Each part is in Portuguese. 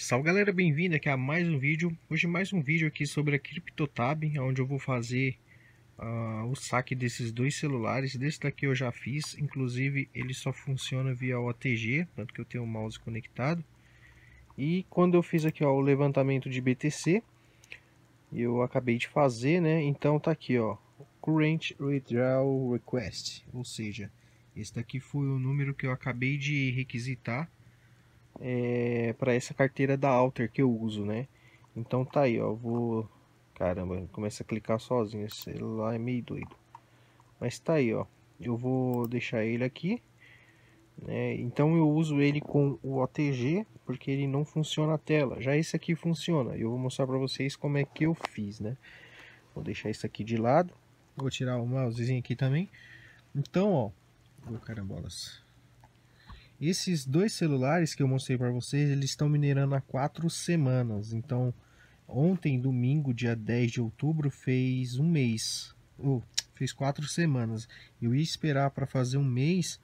Salve galera, bem-vindo aqui a mais um vídeo. Hoje mais um vídeo aqui sobre a CryptoTab, onde eu vou fazer uh, o saque desses dois celulares. Desse daqui eu já fiz, inclusive ele só funciona via OTG, tanto que eu tenho o mouse conectado. E quando eu fiz aqui ó, o levantamento de BTC, eu acabei de fazer, né? Então tá aqui ó, Current Withdrawal Request, ou seja, esse daqui foi o número que eu acabei de requisitar é, para essa carteira da Alter que eu uso, né? Então tá aí, ó, vou... Caramba, começa a clicar sozinho, esse celular é meio doido. Mas tá aí, ó, eu vou deixar ele aqui. Né? Então eu uso ele com o OTG, porque ele não funciona a tela. Já esse aqui funciona, eu vou mostrar para vocês como é que eu fiz, né? Vou deixar isso aqui de lado. Vou tirar o mousezinho aqui também. Então, ó, oh, carambolas. Esses dois celulares que eu mostrei para vocês, eles estão minerando há quatro semanas. Então, ontem, domingo, dia 10 de outubro, fez um mês. Oh, fez quatro semanas. Eu ia esperar para fazer um mês,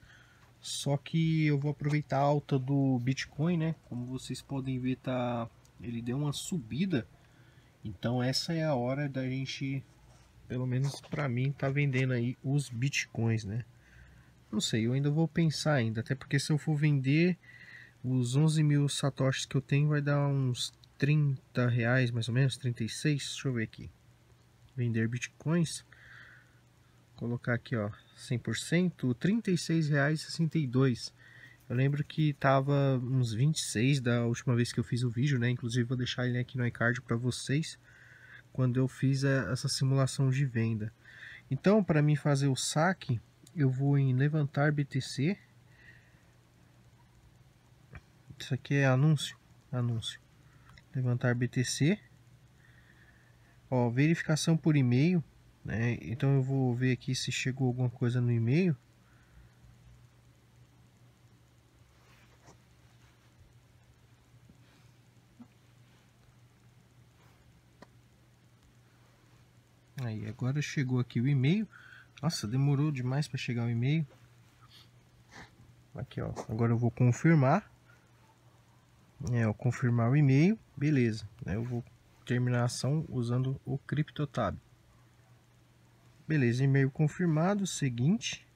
só que eu vou aproveitar a alta do Bitcoin, né? Como vocês podem ver, tá... ele deu uma subida. Então, essa é a hora da gente, pelo menos para mim, tá vendendo aí os Bitcoins, né? Não sei, eu ainda vou pensar ainda, até porque se eu for vender os 11 mil satoshis que eu tenho vai dar uns 30 reais mais ou menos, 36, deixa eu ver aqui. Vender bitcoins, colocar aqui ó, 100%, 36 reais Eu lembro que tava uns 26 da última vez que eu fiz o vídeo, né? Inclusive vou deixar ele aqui no iCard para vocês quando eu fiz é, essa simulação de venda. Então, para mim fazer o saque, eu vou em levantar BTC. Isso aqui é anúncio, anúncio. Levantar BTC. Ó, verificação por e-mail, né? Então eu vou ver aqui se chegou alguma coisa no e-mail. Aí, agora chegou aqui o e-mail. Nossa, demorou demais para chegar o e-mail. Aqui, ó. Agora eu vou confirmar. É, O confirmar o e-mail. Beleza. Né, eu vou terminar a ação usando o CryptoTab. Beleza, e-mail confirmado. Seguinte.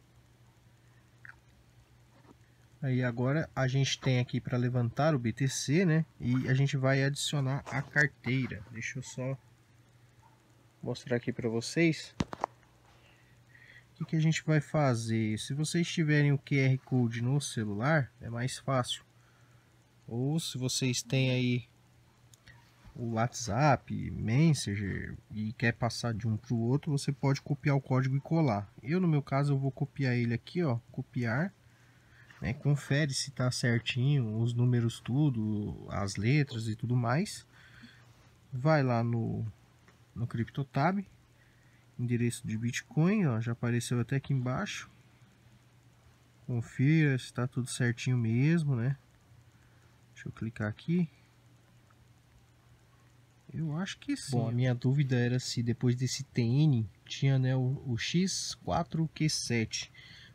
Aí agora a gente tem aqui para levantar o BTC, né? E a gente vai adicionar a carteira. Deixa eu só mostrar aqui para vocês que, que a gente vai fazer? Se vocês tiverem o QR Code no celular, é mais fácil. Ou se vocês têm aí o WhatsApp, Messenger e quer passar de um para o outro, você pode copiar o código e colar. Eu, no meu caso, eu vou copiar ele aqui, ó, copiar. Né, confere se tá certinho, os números tudo, as letras e tudo mais. Vai lá no, no CryptoTab, endereço de Bitcoin, ó, já apareceu até aqui embaixo. Confira se está tudo certinho mesmo, né? Deixa eu clicar aqui. Eu acho que sim. Bom, a minha dúvida era se depois desse TN tinha né, o, o X4Q7.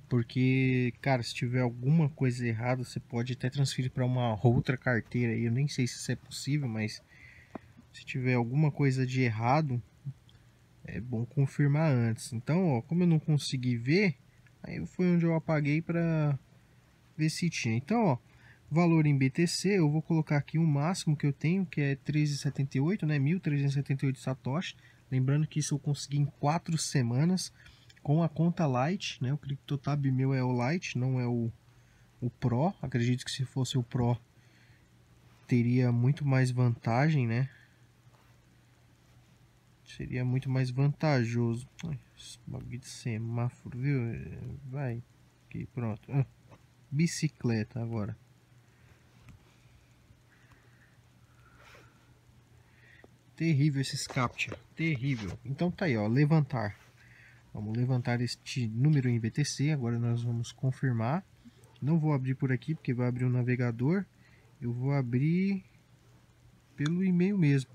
Porque, cara, se tiver alguma coisa errada, você pode até transferir para uma outra carteira. Eu nem sei se isso é possível, mas se tiver alguma coisa de errado, é bom confirmar antes. Então, ó, como eu não consegui ver, aí foi onde eu apaguei para ver se tinha. Então, ó, valor em BTC, eu vou colocar aqui o máximo que eu tenho, que é 1378, né, 1378 satoshi. Lembrando que isso eu consegui em 4 semanas com a conta Lite, né? O CryptoTab meu é o Lite, não é o, o Pro. Acredito que se fosse o Pro teria muito mais vantagem, né? Seria muito mais vantajoso. Ai, bagulho de semáforo, viu? É, vai. Aqui, pronto. Ah, bicicleta agora. Terrível esses captcha. Terrível. Então tá aí, ó. Levantar. Vamos levantar este número em BTC. Agora nós vamos confirmar. Não vou abrir por aqui, porque vai abrir o um navegador. Eu vou abrir pelo e-mail mesmo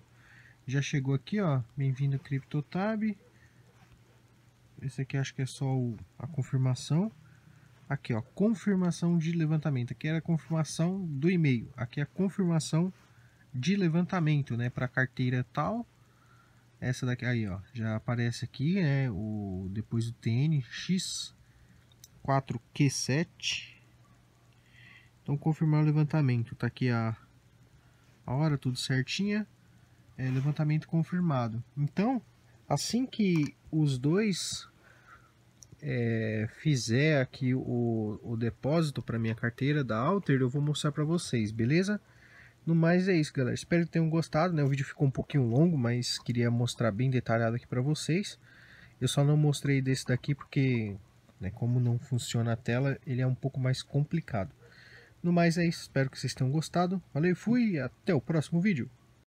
já chegou aqui, ó, bem-vindo CryptoTab. Esse aqui acho que é só o, a confirmação. Aqui, ó, confirmação de levantamento. Aqui era a confirmação do e-mail. Aqui é a confirmação de levantamento, né, para carteira tal. Essa daqui aí, ó, já aparece aqui, né, o depois do TNX 4Q7. Então confirmar o levantamento. Tá aqui a a hora tudo certinha é, levantamento confirmado. Então, assim que os dois é, fizer aqui o, o depósito para minha carteira da Alter, eu vou mostrar para vocês, beleza? No mais é isso, galera. Espero que tenham gostado, né? O vídeo ficou um pouquinho longo, mas queria mostrar bem detalhado aqui para vocês. Eu só não mostrei desse daqui porque, né, como não funciona a tela, ele é um pouco mais complicado. No mais é isso, espero que vocês tenham gostado. Valeu, fui, até o próximo vídeo.